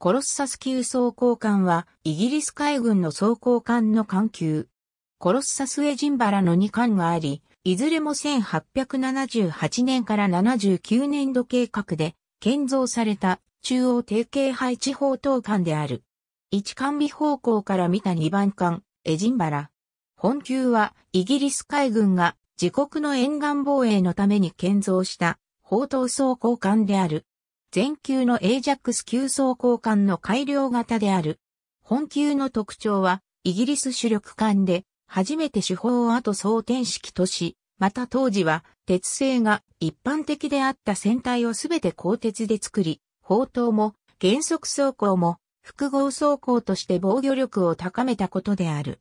コロッサス級装甲艦は、イギリス海軍の装甲艦の艦級。コロッサスエジンバラの2艦があり、いずれも1878年から79年度計画で、建造された中央定型配置砲塔艦である。一艦尾方向から見た2番艦、エジンバラ。本級は、イギリス海軍が自国の沿岸防衛のために建造した、砲塔装甲艦である。全球のエジャックス級装甲艦の改良型である。本級の特徴は、イギリス主力艦で、初めて手法を後装填式とし、また当時は、鉄製が一般的であった船体をすべて鋼鉄で作り、砲塔も、減速装甲も、複合装甲として防御力を高めたことである。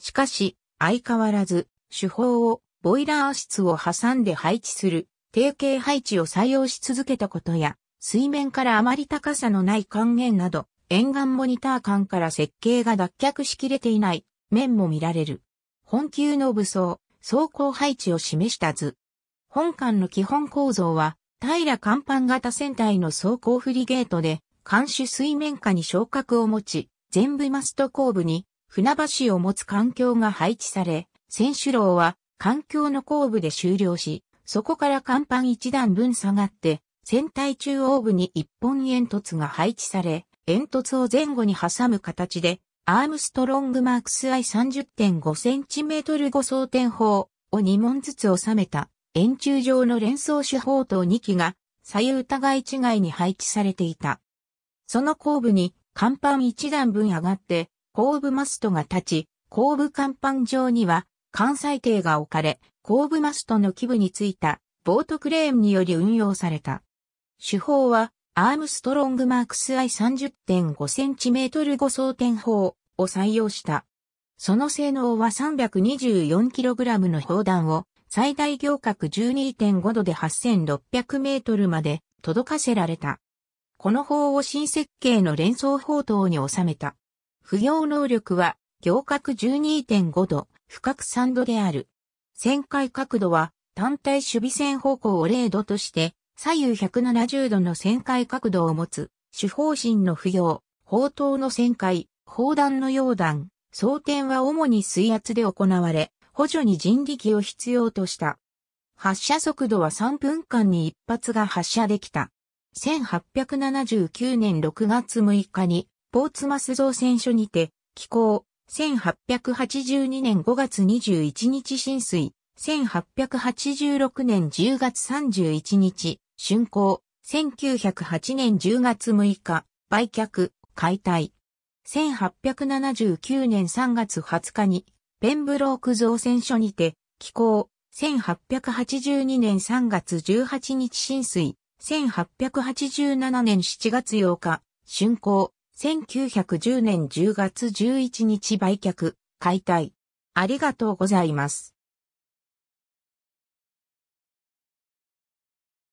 しかし、相変わらず、手法を、ボイラー室を挟んで配置する、定型配置を採用し続けたことや、水面からあまり高さのない還元など、沿岸モニター間から設計が脱却しきれていない面も見られる。本級の武装、走行配置を示した図。本館の基本構造は、平甲板型船体の走行フリゲートで、艦首水面下に昇格を持ち、全部マスト後部に船橋を持つ環境が配置され、船首楼は環境の後部で終了し、そこから甲板一段分下がって、船体中央部に一本煙突が配置され、煙突を前後に挟む形で、アームストロングマークス I 30.5センチメートル誤装填砲を2門ずつ収めた円柱状の連装手法と2機が左右互い違いに配置されていた。その後部に甲板1段分上がって後部マストが立ち、後部甲板上には関西艇が置かれ、後部マストの基部についたボートクレーンにより運用された。手法は、アームストロングマークス I30.5cm 誤装点砲を採用した。その性能は 324kg の砲弾を最大行角12.5度で 8600m まで届かせられた。この砲を新設計の連装砲塔に収めた。不要能力は行角12.5度、深角3度である。旋回角度は単体守備線方向を0度として左右170度の旋回角度を持つ、主砲針の不要、砲塔の旋回、砲弾の溶弾、装填は主に水圧で行われ、補助に人力を必要とした。発射速度は3分間に1発が発射できた。1879年6月6日に、ポーツマス造船所にて、寄港、1882年5月21日浸水、1886年10月31日、竣工、1908年10月6日、売却、解体。1879年3月20日に、ペンブローク造船所にて、寄港、1882年3月18日浸水、1887年7月8日、竣工、1910年10月11日売却、解体。ありがとうございます。